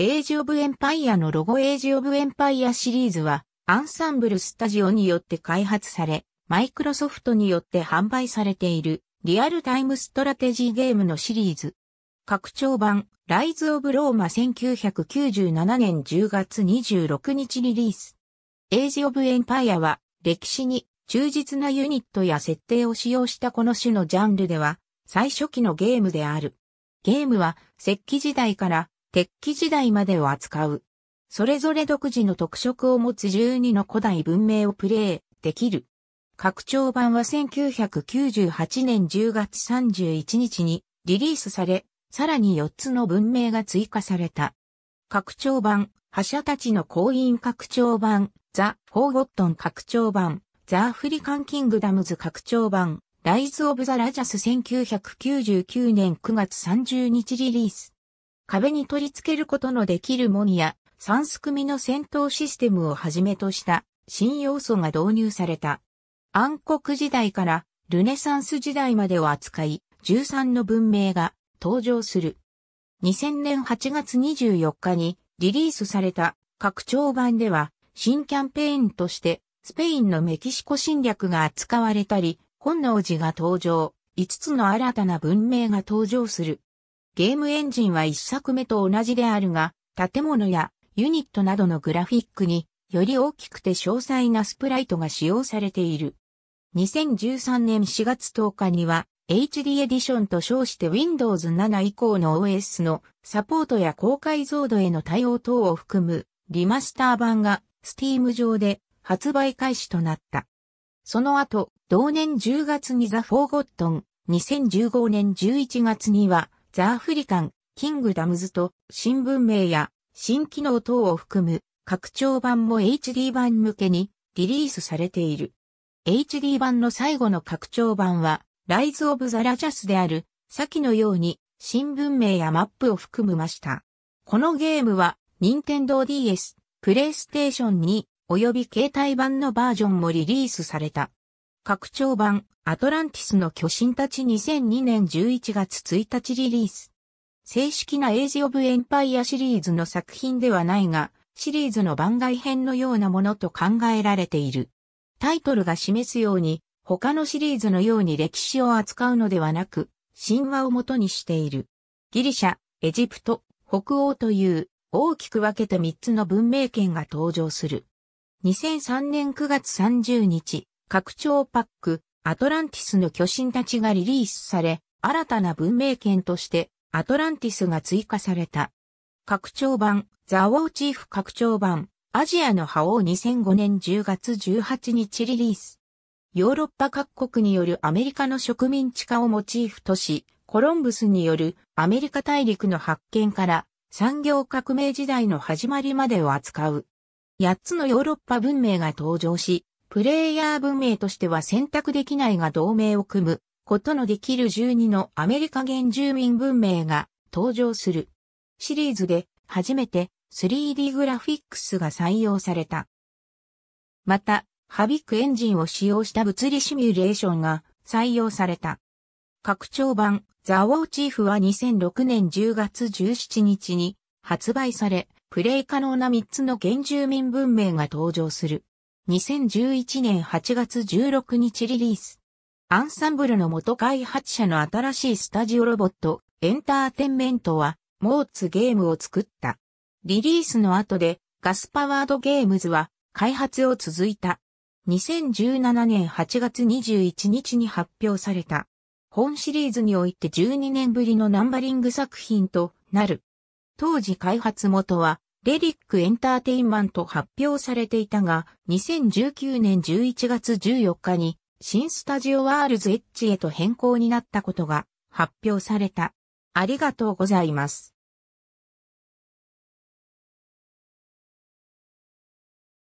エイジ・オブ・エンパイアのロゴエイジ・オブ・エンパイアシリーズは、アンサンブル・スタジオによって開発され、マイクロソフトによって販売されている、リアルタイムストラテジーゲームのシリーズ。拡張版、ライズ・オブ・ローマ1997年10月26日リリース。エイジ・オブ・エンパイアは、歴史に忠実なユニットや設定を使用したこの種のジャンルでは、最初期のゲームである。ゲームは、石器時代から鉄器時代までを扱う。それぞれ独自の特色を持つ12の古代文明をプレイできる。拡張版は1998年10月31日にリリースされ、さらに4つの文明が追加された。拡張版、覇者たちの行員拡張版、ザ・フォーゴットン拡張版、ザ・アフリカン・キングダムズ拡張版、ライズ・オブ・ザ・ラジャス1999年9月30日リリース。壁に取り付けることのできるものや、三すくみの戦闘システムをはじめとした新要素が導入された。暗黒時代からルネサンス時代までを扱い、13の文明が登場する。2000年8月24日にリリースされた拡張版では新キャンペーンとしてスペインのメキシコ侵略が扱われたり、本能寺が登場、5つの新たな文明が登場する。ゲームエンジンは一作目と同じであるが、建物やユニットなどのグラフィックにより大きくて詳細なスプライトが使用されている。2013年4月10日には HD エディションと称して Windows 7以降の OS のサポートや高解像度への対応等を含むリマスター版が Steam 上で発売開始となった。その後、同年10月にザ・フォーゴットン、2015年11月にはザ・アフリカン、キングダムズと新聞名や新機能等を含む拡張版も HD 版向けにリリースされている。HD 版の最後の拡張版は、ライズ・オブ・ザ・ラジャスである、先のように新聞名やマップを含むました。このゲームは、任天堂 DS、PlayStation に、及び携帯版のバージョンもリリースされた。拡張版、アトランティスの巨神たち2002年11月1日リリース。正式なエイジ・オブ・エンパイアシリーズの作品ではないが、シリーズの番外編のようなものと考えられている。タイトルが示すように、他のシリーズのように歴史を扱うのではなく、神話をもとにしている。ギリシャ、エジプト、北欧という大きく分けて3つの文明圏が登場する。2003年9月30日、拡張パック、アトランティスの巨神たちがリリースされ、新たな文明圏としてアトランティスが追加された。拡張版、ザ・ウォーチーフ拡張版、アジアの覇王2005年10月18日リリース。ヨーロッパ各国によるアメリカの植民地化をモチーフとし、コロンブスによるアメリカ大陸の発見から産業革命時代の始まりまでを扱う。8つのヨーロッパ文明が登場し、プレイヤー文明としては選択できないが同盟を組むことのできる12のアメリカ原住民文明が登場する。シリーズで初めて 3D グラフィックスが採用された。また、ハビックエンジンを使用した物理シミュレーションが採用された。拡張版、ザ・ウォーチーフは2006年10月17日に発売され、プレイ可能な3つの原住民文明が登場する。2011年8月16日リリース。アンサンブルの元開発者の新しいスタジオロボット、エンターテンメントは、モーツゲームを作った。リリースの後で、ガスパワードゲームズは、開発を続いた。2017年8月21日に発表された。本シリーズにおいて12年ぶりのナンバリング作品となる。当時開発元はレリックエンターテインマント発表されていたが、2019年11月14日に、新スタジオワールズエッジへと変更になったことが発表された。ありがとうございます。